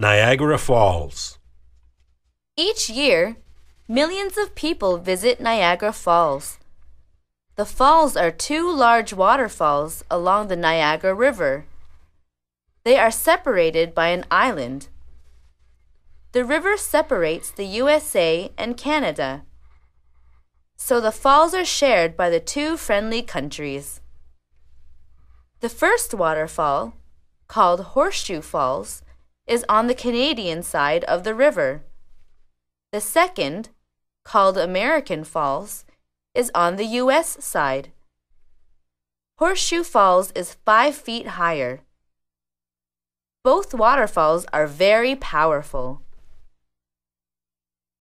Niagara Falls. Each year, millions of people visit Niagara Falls. The falls are two large waterfalls along the Niagara River. They are separated by an island. The river separates the USA and Canada. So the falls are shared by the two friendly countries. The first waterfall, called Horseshoe Falls, is on the Canadian side of the river. The second, called American Falls, is on the U.S. side. Horseshoe Falls is five feet higher. Both waterfalls are very powerful.